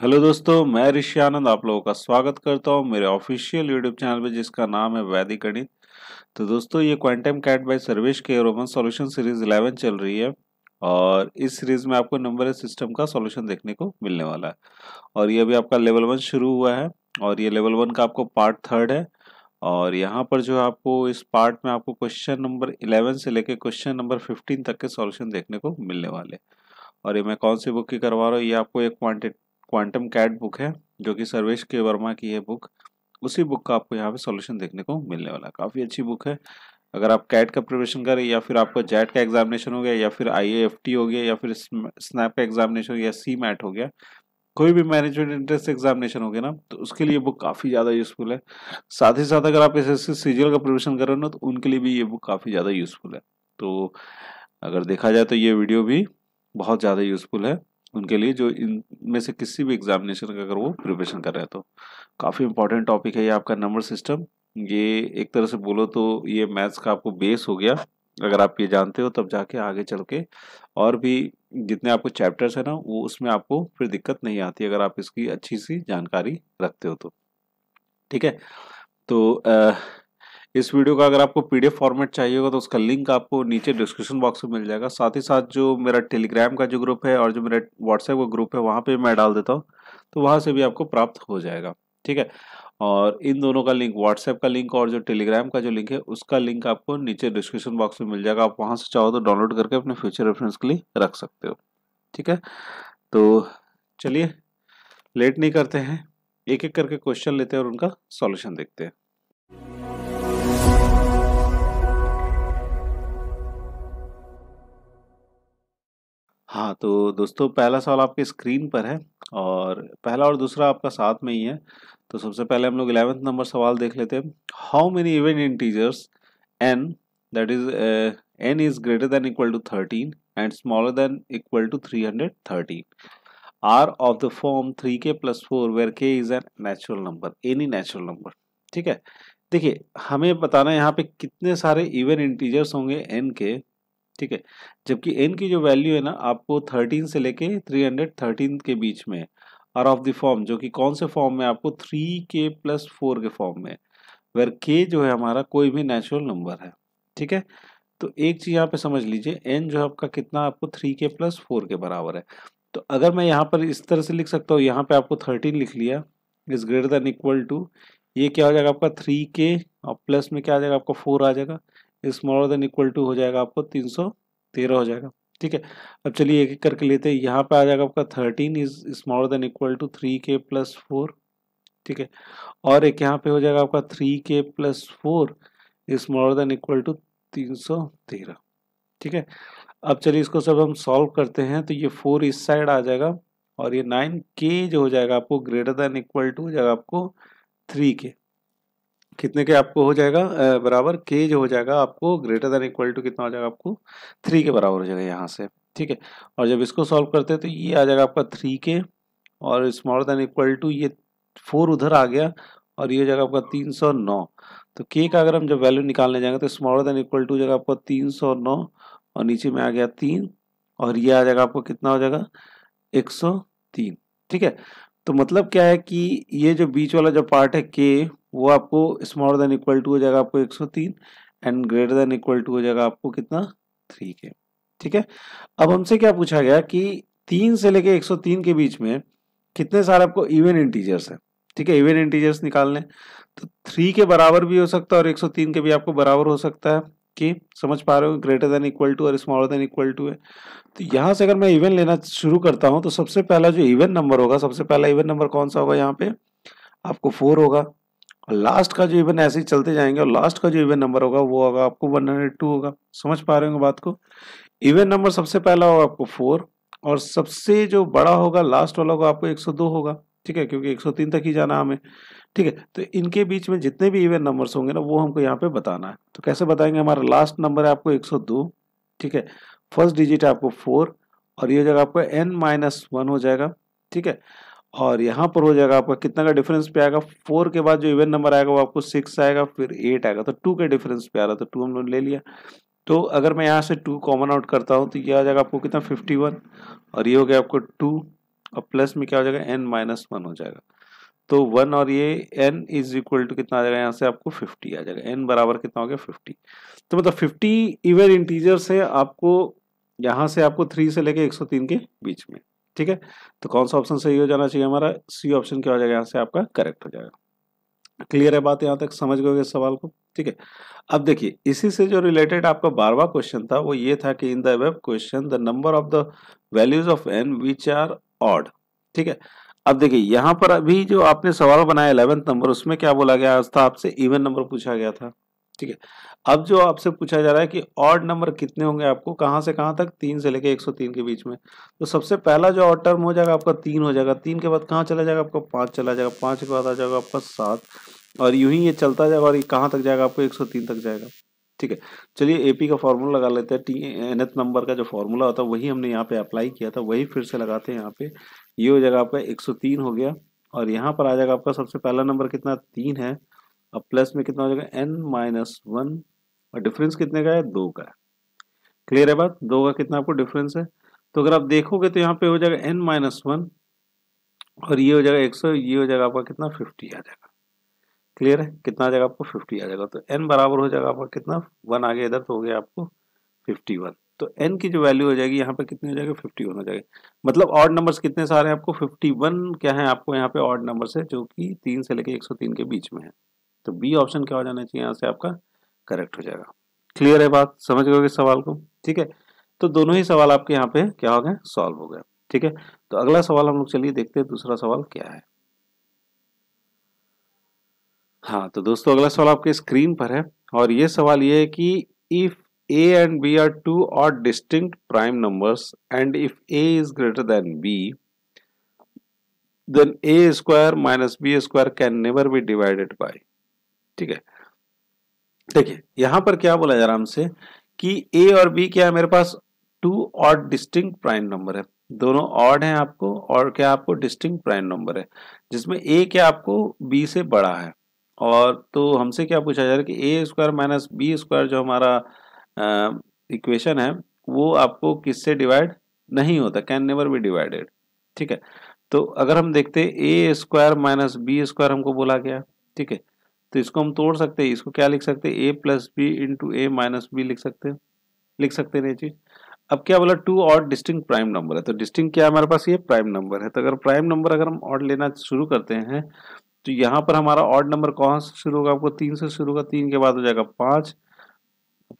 hello दोस्तों मैं ऋषि आनंद आप लोगों का स्वागत करता हूं मेरे ऑफिशियल यूट्यूब चैनल पे जिसका नाम है वैदिक गणित तो दोस्तों ये क्वांटम कैट बाय सर्वेश के रोमन सॉल्यूशन सीरीज 11 चल रही है और इस सीरीज में आपको नंबर सिस्टम का सॉल्यूशन देखने को मिलने वाला है और ये अभी आपका लेवल वन शुरू हुआ है और ये लेवल वन का आपको पार्ट थर्ड है और यहाँ पर जो आपको इस पार्ट में आपको क्वेश्चन नंबर इलेवन से लेकर क्वेश्चन नंबर फिफ्टीन तक के सॉल्यूशन देखने को मिलने वाले और ये मैं कौन सी बुक की करवा रहा हूँ ये आपको एक क्वांटिटी क्वांटम कैट बुक है जो कि सर्वेश के वर्मा की है बुक उसी बुक का आपको यहाँ पे सॉल्यूशन देखने को मिलने वाला है काफ़ी अच्छी बुक है अगर आप कैट का प्रिपरेशन करें या फिर आपका जैट का एग्जामिनेशन हो गया या फिर आई हो गया या फिर स्नैप का एग्जामिनेशन हो या सी मैट हो गया कोई भी मैनेजमेंट इंटरेस्ट एग्जामिनेशन हो गया ना तो उसके लिए बुक काफ़ी ज़्यादा यूज़फुल है साथ ही साथ अगर आप एस एस का प्रिपरेशन कर रहे हो ना तो उनके लिए भी ये बुक काफ़ी ज़्यादा यूज़फुल है तो अगर देखा जाए तो ये वीडियो भी बहुत ज़्यादा यूज़फुल है उनके लिए जो इनमें से किसी भी एग्जामिनेशन का अगर वो प्रिपरेशन कर रहे हैं तो काफ़ी इंपॉर्टेंट टॉपिक है ये आपका नंबर सिस्टम ये एक तरह से बोलो तो ये मैथ्स का आपको बेस हो गया अगर आप ये जानते हो तब जाके आगे चल के और भी जितने आपको चैप्टर्स हैं ना वो उसमें आपको फिर दिक्कत नहीं आती अगर आप इसकी अच्छी सी जानकारी रखते हो तो ठीक है तो आ, इस वीडियो का अगर आपको पीडीएफ फॉर्मेट चाहिए होगा तो उसका लिंक आपको नीचे डिस्क्रिप्शन बॉक्स में मिल जाएगा साथ ही साथ जो मेरा टेलीग्राम का जो ग्रुप है और जो मेरा व्हाट्सएप का ग्रुप है वहाँ पर मैं डाल देता हूँ तो वहाँ से भी आपको प्राप्त हो जाएगा ठीक है और इन दोनों का लिंक व्हाट्सएप का लिंक और जो टेलीग्राम का जो लिंक है उसका लिंक आपको नीचे डिस्क्रिप्शन बॉक्स में मिल जाएगा आप वहाँ से चाहो तो डाउनलोड करके अपने फ्यूचर रेफरेंस के लिए रख सकते हो ठीक है तो चलिए लेट नहीं करते हैं एक एक करके क्वेश्चन लेते हैं और उनका सॉल्यूशन देखते हैं हाँ तो दोस्तों पहला सवाल आपके स्क्रीन पर है और पहला और दूसरा आपका साथ में ही है तो सबसे पहले हम लोग इलेवेंथ नंबर सवाल देख लेते हैं how many even integers n that is n is greater than equal to thirteen and smaller than equal to three hundred thirteen are of the form three k plus four where k is an natural number any natural number ठीक है देखिए हमें बताना है यहाँ पे कितने सारे इवन इंटीजर्स होंगे एन के ठीक है जबकि एन की जो वैल्यू है ना आपको थर्टीन से लेके थ्री हंड्रेड थर्टीन के बीच में आर ऑफ द फॉर्म जो कि कौन से फॉर्म में आपको थ्री के प्लस फोर के फॉर्म में वेर के जो है हमारा कोई भी नेचुरल नंबर है ठीक है तो एक चीज़ यहाँ पे समझ लीजिए एन जो है आपका कितना आपको थ्री के प्लस फोर के बराबर है तो अगर मैं यहाँ पर इस तरह से लिख सकता हूँ यहाँ पे आपको थर्टीन लिख लिया is greater than equal to ये क्या हो जाएगा आपका थ्री के और प्लस में क्या आ जाएगा आपका फोर आ जाएगा स्मॉलर देन इक्वल टू हो जाएगा आपको तीन सौ तेरह हो जाएगा ठीक है अब चलिए एक एक करके लेते हैं यहाँ पे आ जाएगा आपका thirteen is smaller than equal to three k plus four ठीक है और एक यहाँ पे हो जाएगा आपका three k plus four smaller than equal to तीन सौ तेरह ठीक है अब चलिए इसको सब हम सॉल्व करते हैं तो ये फोर इस साइड आ जाएगा और ये नाइन के जो हो जाएगा आपको ग्रेटर देन इक्वल टू हो जाएगा आपको थ्री के कितने के आपको हो जाएगा बराबर के जो हो जाएगा आपको ग्रेटर देन इक्वल टू कितना हो जाएगा आपको थ्री के बराबर हो जाएगा यहाँ से ठीक है और जब इसको सॉल्व करते हैं तो ये आ जाएगा आपका थ्री के और स्मॉलर देन इक्वल टू ये फोर उधर आ गया और ये हो जाएगा आपका तीन सौ नौ तो के का अगर हम जब वैल्यू निकालने जाएंगे तो स्मॉलर देन इक्वल टू जाएगा आपका तीन सौ नौ और नीचे में आ गया तीन और ये आ जाएगा आपको कितना हो जाएगा एक सौ तीन ठीक है तो मतलब क्या है कि ये जो बीच वाला जो पार्ट है के वो आपको स्मॉल देन इक्वल टू हो जाएगा आपको 103 and greater than equal to हो जाएगा आपको कितना थ्री के ठीक है अब हमसे क्या पूछा गया कि तीन से लेके 103 के बीच में कितने सारे आपको इवन इंटीजर्स हैं ठीक है इवन इंटीजर्स निकालने तो थ्री के बराबर भी हो सकता है और 103 के भी आपको बराबर हो सकता है कि समझ पा रहे हो ग्रेटर देन इक्वल टू और स्मॉलर देन इक्वल टू है तो यहाँ से अगर मैं इवन लेना शुरू करता हूँ तो सबसे पहला जो इवन नंबर होगा सबसे पहला इवन नंबर कौन सा होगा यहाँ पे आपको फोर होगा और लास्ट का जो इवन ऐसे ही चलते जाएंगे और लास्ट का जो इवन नंबर होगा वो होगा आपको वन हंड्रेड टू होगा समझ पा रहे होंगे बात को इवन नंबर सबसे पहला होगा आपको फोर और सबसे जो बड़ा होगा लास्ट वाला होगा आपको एक सौ दो होगा ठीक है क्योंकि 103 तक ही जाना हमें ठीक है तो इनके बीच में जितने भी इवेंट नंबर्स होंगे ना वो हमको यहाँ पे बताना है तो कैसे बताएंगे हमारा लास्ट नंबर है आपको दो ठीक है फर्स्ट डिजिट है आपको फोर और ये हो जाएगा आपको एन माइनस वन हो जाएगा ठीक है और यहाँ पर हो जाएगा आपका कितना का डिफरेंस पे आएगा फोर के बाद जो इवेंट नंबर आएगा वो आपको सिक्स आएगा फिर एट आएगा तो टू के डिफरेंस पे आ रहा तो टू हम लोग ले लिया तो अगर मैं यहाँ से टू कॉमन आउट करता हूँ तो ये आ जाएगा आपको कितना फिफ्टी वन और ये हो गया आपको टू और प्लस में क्या हो जाएगा एन माइनस वन हो जाएगा तो वन और ये एन इज इक्वल टू कितना आ जाएगा यहाँ से आपको फिफ्टी आ जाएगा एन बराबर कितना हो गया फिफ्टी तो मतलब फिफ्टी इवेंट इंटीजर्स से आपको यहाँ से आपको थ्री से लेके एक सौ तीन के बीच में ठीक है तो कौन सा ऑप्शन सही हो जाना चाहिए हमारा सी ऑप्शन क्या हो जाएगा यहाँ से आपका करेक्ट हो जाएगा क्लियर है बात यहाँ तक समझ गए इस सवाल को ठीक है अब देखिए इसी से जो रिलेटेड आपका बारवा क्वेश्चन था वो ये था कि in the above question the number of the values of n which are odd ठीक है अब देखिए यहाँ पर अभी जो आपने सवाल बनाया इलेवेंथ नंबर उसमें क्या बोला गया था आपसे इवन नंबर पूछा गया था ठीक है अब जो आपसे पूछा जा रहा है कि ऑड नंबर कितने होंगे आपको कहाँ से कहाँ तक तीन से लेके 103 के बीच में तो सबसे पहला जो ऑड टर्म हो जाएगा आपका तीन हो जाएगा तीन के बाद कहाँ चला जाएगा आपका पाँच चला जाएगा पाँच के बाद आ जाएगा आपका सात और यूँ ही ये चलता जाएगा और ये कहाँ तक जाएगा आपको तीन तक जाएगा ठीक है चलिए एपी का फॉर्मूला लगा लेते हैं टी एन एथ नंबर का जो फॉर्मूला होता है वही हमने यहाँ पे अप्लाई किया था वही फिर से लगाते हैं यहाँ पे ये हो जाएगा आपका 103 हो गया और यहाँ पर आ जाएगा आपका सबसे पहला नंबर कितना तीन है अब प्लस में कितना हो जाएगा एन माइनस वन और डिफरेंस कितने का है दो का क्लियर है बात दो का कितना आपको डिफरेंस है तो अगर आप देखोगे तो यहाँ पे हो जाएगा एन माइनस वन और ये हो जाएगा एक सौ ये हो जाएगा आपका कितना फिफ्टी आ जाएगा क्लियर है कितना आ जाएगा आपको फिफ्टी आ जाएगा तो एन बराबर हो जाएगा आपका कितना वन आगे इधर तो हो गया आपको फिफ्टी वन तो एन की जो वैल्यू हो जाएगी यहाँ पे कितनी हो जाएगी फिफ्टी वन हो जाएगी मतलब ऑड नंबर्स कितने सारे हैं आपको फिफ्टी वन क्या है आपको यहाँ पे ऑड नंबर्स है जो कि तीन से लेके एक सौ तीन के बीच में है तो बी ऑप्शन क्या हो जाना चाहिए यहाँ से आपका करेक्ट हो जाएगा क्लियर है बात समझ गए सवाल को ठीक है तो दोनों ही सवाल आपके यहाँ पे क्या हो गए सॉल्व हो गए ठीक है तो अगला सवाल हम लोग चलिए देखते हैं दूसरा सवाल क्या है हाँ तो दोस्तों अगला सवाल आपके स्क्रीन पर है और ये सवाल ये है कि if a and b are two और distinct prime numbers and if a is greater than b then a square minus b square can never be divided by ठीक है देखिए यहां पर क्या बोला जा रहा हमसे कि ए और बी क्या है मेरे पास टू और डिस्टिंग प्राइम नंबर है दोनों ऑड हैं आपको और क्या आपको डिस्टिंग प्राइम नंबर है जिसमें ए क्या आपको बी से बड़ा है और तो हमसे क्या पूछा जा रहा है कि a square minus b square जो हमारा इक्वेशन है वो आपको किससे डिवाइड नहीं होता कैन नेवर बी डिवाइडेड ठीक है तो अगर हम देखते a square minus b square हमको बोला गया ठीक है तो इसको हम तोड़ सकते हैं इसको क्या लिख सकते हैं a plus b into a minus b लिख सकते हैं लिख सकते हैं ये चीज़ अब क्या बोला टू और डिस्टिंग प्राइम नंबर है तो डिस्टिंग क्या हमारे पास ये प्राइम नंबर है तो अगर प्राइम नंबर अगर हम ऑड लेना शुरू करते हैं तो यहाँ पर हमारा ऑड नंबर कहाँ से शुरू होगा आपको तीन से शुरू होगा तीन के बाद हो जाएगा पाँच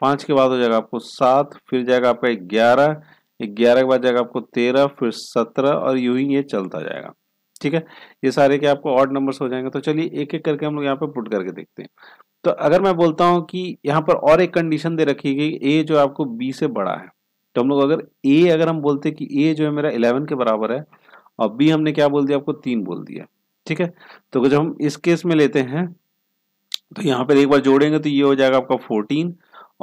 पाँच के बाद हो जाएगा आपको सात फिर जाएगा आपका ग्यारह ग्यारह के बाद जाएगा आपको तेरह फिर सत्रह और यूं ही ये चलता जाएगा ठीक है ये सारे के आपको ऑड नंबर्स हो जाएंगे तो चलिए एक एक करके हम लोग यहाँ पर पुट करके देखते हैं तो अगर मैं बोलता हूँ कि यहाँ पर और एक कंडीशन दे रखी गई ए जो आपको बी से बड़ा है तो हम लोग अगर ए अगर हम बोलते कि ए जो है मेरा इलेवन के बराबर है और बी हमने क्या बोल दिया आपको तीन बोल दिया ठीक है तो जब हम इस केस में लेते हैं तो यहाँ पर एक बार जोड़ेंगे तो ये हो जाएगा आपका फोर्टीन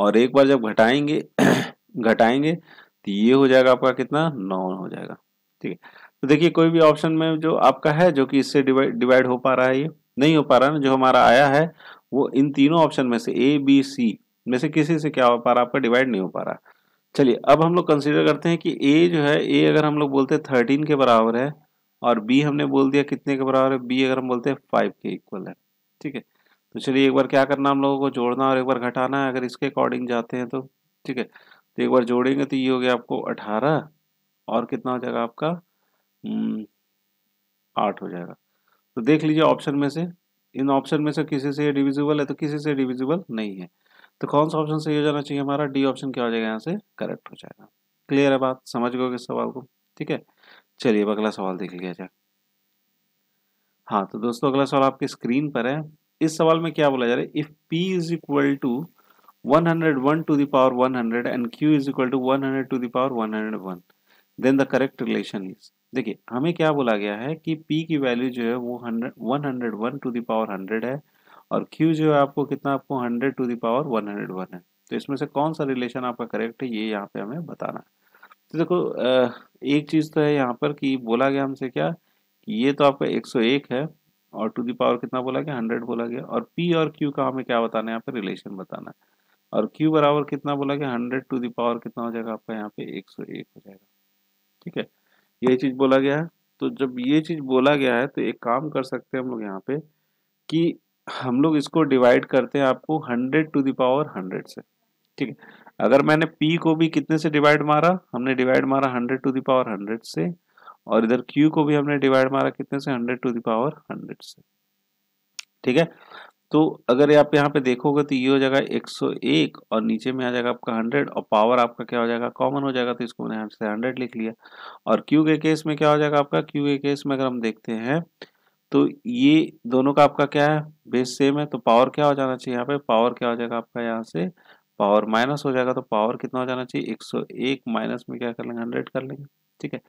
और एक बार जब घटाएंगे घटाएंगे तो ये हो जाएगा आपका कितना नौ हो जाएगा ठीक है तो देखिए कोई भी ऑप्शन में जो आपका है जो कि इससे डिवाइड हो पा रहा है ये नहीं हो पा रहा ना जो हमारा आया है वो इन तीनों ऑप्शन में से ए बी सी में से किसी से क्या हो पा रहा आपका डिवाइड नहीं हो पा रहा चलिए अब हम लोग कंसिडर करते हैं कि ए जो है ए अगर हम लोग बोलते हैं थर्टीन के बराबर है और बी हमने बोल दिया कितने के बराबर है बी अगर हम बोलते हैं फाइव के इक्वल है ठीक है तो चलिए एक बार क्या करना हम लोगों को जोड़ना और एक बार घटाना है अगर इसके अकॉर्डिंग जाते हैं तो ठीक है तो एक बार जोड़ेंगे तो ये हो गया आपको अठारह और कितना हो जाएगा आपका आठ हम्म, हो जाएगा तो देख लीजिए ऑप्शन में से इन ऑप्शन में से किसी से डिविजिबल है तो किसी से डिविजिबल नहीं है तो कौन सा ऑप्शन सही हो जाना चाहिए हमारा डी ऑप्शन क्या हो जाएगा यहाँ से करेक्ट हो जाएगा क्लियर है बात समझ गए इस सवाल को ठीक है चलिए अगला सवाल देख लिया जाए हाँ तो दोस्तों अगला सवाल आपके स्क्रीन पर है इस सवाल में क्या बोला जा रहा है if p is equal to one hundred one to the power power hundred and q is equal to one hundred to the power one then the correct relation is देखिए हमें क्या बोला गया है कि P की वैल्यू जो है वो hundred one hundred one to the power hundred है और Q जो है आपको कितना आपको hundred to power one hundred one है तो इसमें से कौन सा रिलेशन आपका करेक्ट है ये यहाँ पे हमें बताना है तो देखो एक चीज़ तो है यहाँ पर कि बोला गया हमसे क्या कि ये तो आपका 101 है और टू दावर कितना बोला गया हंड्रेड बोला गया और पी और क्यू का हमें क्या बताना है यहाँ पे रिलेशन बताना है और Q बराबर कितना बोला गया हंड्रेड टू दावर कितना हो जाएगा आपका यहाँ पे 101 हो जाएगा ठीक है ये चीज़ बोला गया है तो जब ये चीज़ बोला गया है तो एक काम कर सकते हैं हम लोग यहाँ पे कि हम लोग इसको डिवाइड करते हैं आपको हंड्रेड टू दावर हंड्रेड से ठीक है अगर मैंने P को भी कितने से डिवाइड मारा हमने डिवाइड मारा हंड्रेड टू दावर हंड्रेड से और इधर Q को भी हमने डिवाइड मारा कितने से हंड्रेड टू दावर हंड्रेड से ठीक है तो अगर आप यहाँ पे देखोगे तो ये हो जाएगा 101 और नीचे में आ जाएगा आपका 100 और पावर आपका क्या हो जाएगा कॉमन हो जाएगा तो इसको मैंने यहाँ से 100 लिख लिया और क्यू के केस में क्या हो जाएगा आपका क्यू के केस में अगर हम देखते हैं तो ये दोनों का आपका क्या है बेस सेम है तो पावर क्या हो जाना चाहिए यहाँ पे पावर क्या हो जाएगा आपका यहाँ से पावर माइनस हो जाएगा तो पावर कितना हो जाना चाहिए 101 माइनस में क्या कर लेंगे हंड्रेड कर लेंगे ठीक है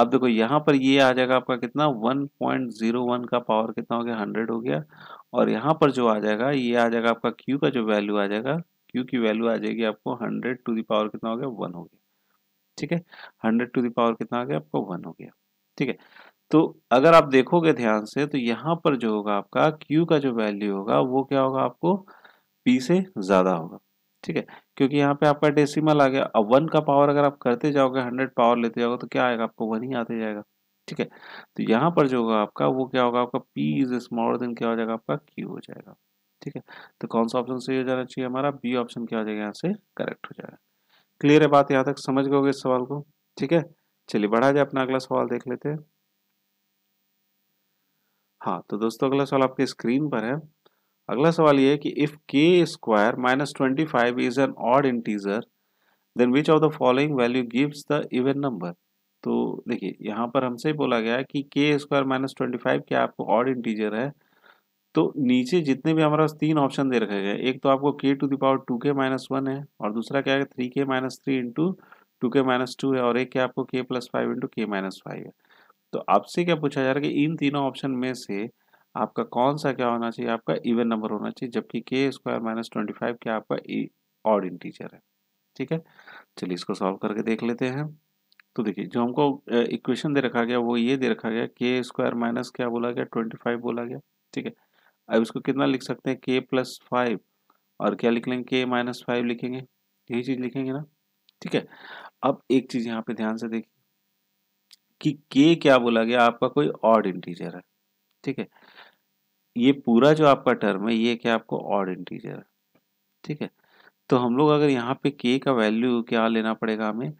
अब देखो यहाँ पर ये आ जाएगा आपका कितना 1.01 का पावर कितना हो गया 100 हो गया और यहाँ पर जो आ जाएगा ये आ जाएगा आपका क्यू का जो वैल्यू आ जाएगा क्यू की वैल्यू आ जाएगी आपको हंड्रेड टू दावर कितना हो गया वन हो गया ठीक है हंड्रेड टू दावर कितना आ गया आपको वन हो गया ठीक है तो अगर आप देखोगे ध्यान से तो यहाँ पर जो होगा आपका क्यू का जो वैल्यू होगा वो क्या होगा आपको पी से ज़्यादा होगा ठीक है क्योंकि यहाँ पे आपका डेसीमल आ गया अब वन का पावर अगर आप करते जाओगे हंड्रेड पावर लेते जाओगे तो क्या आएगा आपको वन ही आते जाएगा ठीक है तो यहाँ पर जो होगा आपका वो क्या होगा आपका पी इज स्मॉलर देन क्या हो जाएगा आपका क्यू हो जाएगा ठीक है तो कौन सा ऑप्शन सही हो जाना चाहिए हमारा बी ऑप्शन क्या हो जाएगा यहाँ से करेक्ट हो जाएगा क्लियर है बात यहाँ तक समझ गए इस सवाल को ठीक है चलिए बढ़ा जाए अपना अगला सवाल देख लेते हैं हाँ तो दोस्तों अगला सवाल आपके स्क्रीन पर है अगला सवाल ये है कि if k square minus twenty five is an odd integer then which of the following value gives the even number तो देखिए यहाँ पर हमसे बोला गया कि के स्क्वायर माइनस ट्वेंटी फाइव क्या आपको ऑड इंटीजर है तो नीचे जितने भी हमारे पास तीन ऑप्शन दे रखे गए एक तो आपको k to the power two k minus one है और दूसरा क्या है three k minus three into two k minus two है और एक क्या आपको k plus five into k minus five है तो आपसे क्या पूछा जा रहा है कि इन तीनों ऑप्शन में से आपका कौन सा क्या होना चाहिए आपका इवन नंबर होना चाहिए जबकि के स्क्वायर माइनस ट्वेंटी फाइव क्या आपका ऑड e- इंटीजर है ठीक है चलिए इसको सॉल्व करके देख लेते हैं तो देखिए जो हमको इक्वेशन दे रखा गया वो ये दे रखा गया के स्क्वायर माइनस क्या बोला गया ट्वेंटी फाइव बोला गया ठीक है अब इसको कितना लिख सकते हैं के प्लस फाइव और क्या लिख लेंगे के माइनस फाइव लिखेंगे यही चीज़ लिखेंगे ना ठीक है अब एक चीज़ यहाँ पे ध्यान से देखिए कि के क्या बोला गया आपका कोई ऑड इंटीजर है ठीक है ये पूरा जो आपका टर्म है ये क्या आपको ऑड इंटीजर है ठीक है तो हम लोग अगर यहाँ पे के का वैल्यू क्या लेना पड़ेगा हमें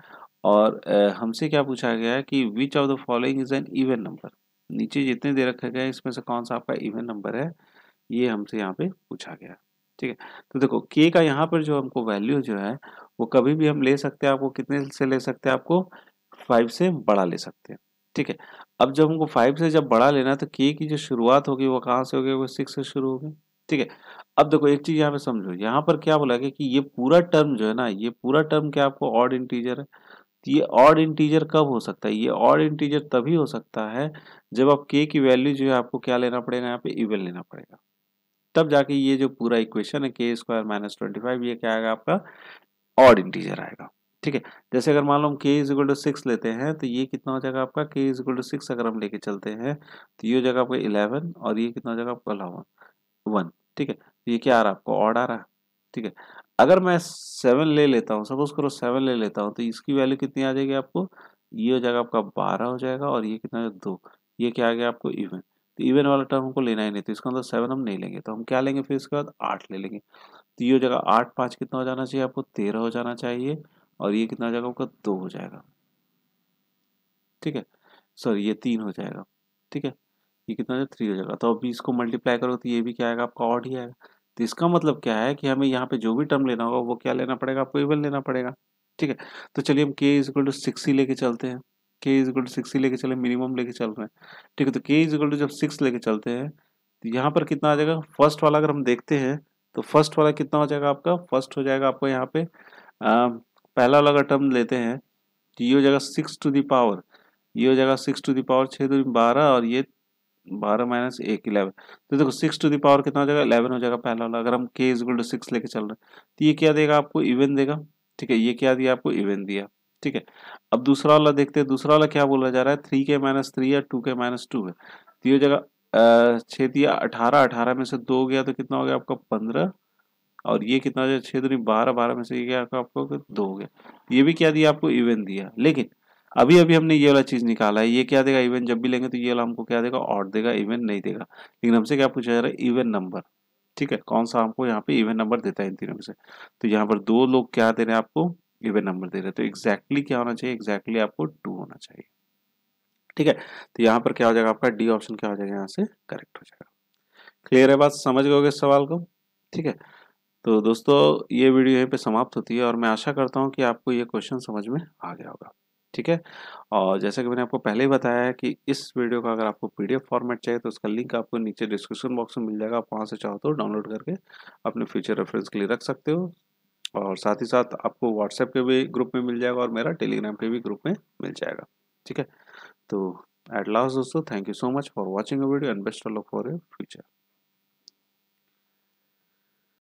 और हमसे क्या पूछा गया है कि which of the following is an even number नीचे जितने दे रखे गए इसमें से कौन सा आपका इवन नंबर है ये हमसे यहाँ पे पूछा गया ठीक है तो देखो के का यहाँ पर जो हमको वैल्यू जो है वो कभी भी हम ले सकते हैं आपको कितने से ले सकते हैं आपको फाइव से बड़ा ले सकते हैं ठीक है अब जब हमको फाइव से जब बड़ा लेना है तो के की जो शुरुआत होगी वो कहाँ से होगी वो सिक्स से शुरू होगी ठीक है अब देखो एक चीज़ यहाँ पे समझो यहाँ पर क्या बोला गया कि ये पूरा टर्म जो है ना ये पूरा टर्म क्या आपको ऑड इंटीजर है तो ये ऑड इंटीजर कब हो सकता है ये ऑड इंटीजर तभी हो सकता है जब आप के की वैल्यू जो है आपको क्या लेना पड़ेगा यहाँ पे इवन लेना पड़ेगा तब जाके ये जो पूरा इक्वेशन है के स्क्वायर माइनस ट्वेंटी फाइव ये क्या आएगा आपका ऑड इंटीजर आएगा ठीक है जैसे अगर मान लो हम k is equal to six लेते हैं तो ये कितना हो जाएगा आपका के इज इक्वल टू सिक्स अगर हम लेके चलते हैं तो ये हो जाएगा आपका इलेवन और ये कितना हो जाएगा आपका अलावन वन ठीक है तो ये क्या आ रहा है आपको ऑड आ रहा है ठीक है अगर मैं सेवन ले लेता हूँ सपोज करो सेवन ले लेता हूँ तो इसकी वैल्यू कितनी आ जाएगी आपको ये हो जाएगा आपका बारह हो जाएगा और ये कितना दो ये क्या आ गया आपको इवन तो इवन वाला टर्म हमको लेना ही नहीं तो इसका अंदर मतलब सेवन हम नहीं लेंगे तो हम क्या लेंगे फिर इसके बाद आठ ले लेंगे तो ये हो जाएगा आठ पाँच कितना हो जाना चाहिए आपको तेरह हो जाना चाहिए और ये कितना हो जाएगा आपका दो हो जाएगा ठीक है सॉरी ये तीन हो जाएगा ठीक है ये कितना हो जाएगा थ्री हो जाएगा तो अभी इसको मल्टीप्लाई करो तो ये भी क्या आएगा आपका ऑड ही आएगा तो इसका मतलब क्या है कि हमें यहाँ पे जो भी टर्म लेना होगा वो क्या लेना पड़ेगा आपको इवन लेना पड़ेगा ठीक है तो चलिए हम k is equal to six ही लेके चलते हैं k is equal to six ही लेके चले मिनिमम लेके चल रहे हैं ठीक है तो के इज इक्वल टू जब सिक्स लेके चलते हैं तो यहाँ पर कितना आ जाएगा फर्स्ट वाला अगर हम देखते हैं तो फर्स्ट वाला कितना हो जाएगा आपका फर्स्ट हो जाएगा आपको यहाँ पे आ, पहला वाला अगर टर्म लेते हैं तो ये हो जाएगा सिक्स टू दावर ये हो जाएगा सिक्स टू दावर छः दो बारह और ये बारह माइनस एक इलेवन तो देखो सिक्स टू दावर कितना हो जाएगा इलेवन हो जाएगा पहला वाला अगर हम के इज टू सिक्स लेके चल रहे हैं तो ये क्या देगा आपको इवन देगा ठीक है ये क्या दिया आपको इवन दिया ठीक है अब दूसरा वाला देखते हैं दूसरा वाला क्या बोला जा रहा है थ्री के माइनस थ्री या टू के माइनस टू है तो ये हो जाएगा छः दिया अठारह अठारह में से दो गया तो कितना हो गया आपका पंद्रह और ये कितना हो जाएगा छः दो बारह बारह में से ये क्या आपका आपको दो हो गया ये भी क्या दिया आपको इवन दिया लेकिन अभी अभी हमने ये वाला चीज़ निकाला है ये क्या देगा इवन जब भी लेंगे तो ये वाला हमको क्या देगा ऑड देगा इवन नहीं देगा लेकिन हमसे क्या पूछा जा रहा है इवन नंबर ठीक है कौन सा हमको यहाँ पे इवन नंबर देता है इन तीनों में से तो यहाँ पर दो लोग क्या दे रहे हैं आपको इवन नंबर दे रहे तो एग्जैक्टली क्या होना चाहिए एग्जैक्टली आपको टू होना चाहिए ठीक है तो यहाँ पर क्या हो जाएगा आपका डी ऑप्शन क्या हो जाएगा यहाँ से करेक्ट हो जाएगा क्लियर है बात समझ गए इस सवाल को ठीक है तो दोस्तों ये वीडियो यहीं पे समाप्त होती है और मैं आशा करता हूँ कि आपको ये क्वेश्चन समझ में आ गया होगा ठीक है और जैसा कि मैंने आपको पहले ही बताया है कि इस वीडियो का अगर आपको पीडीएफ फॉर्मेट चाहिए तो उसका लिंक आपको नीचे डिस्क्रिप्शन बॉक्स में मिल जाएगा आप वहाँ से चाहो तो डाउनलोड करके अपने फ्यूचर रेफरेंस के लिए रख सकते हो और साथ ही साथ आपको व्हाट्सएप के भी ग्रुप में मिल जाएगा और मेरा टेलीग्राम के भी ग्रुप में मिल जाएगा ठीक है तो एट लास्ट दोस्तों thank you so much for watching video and best of for your future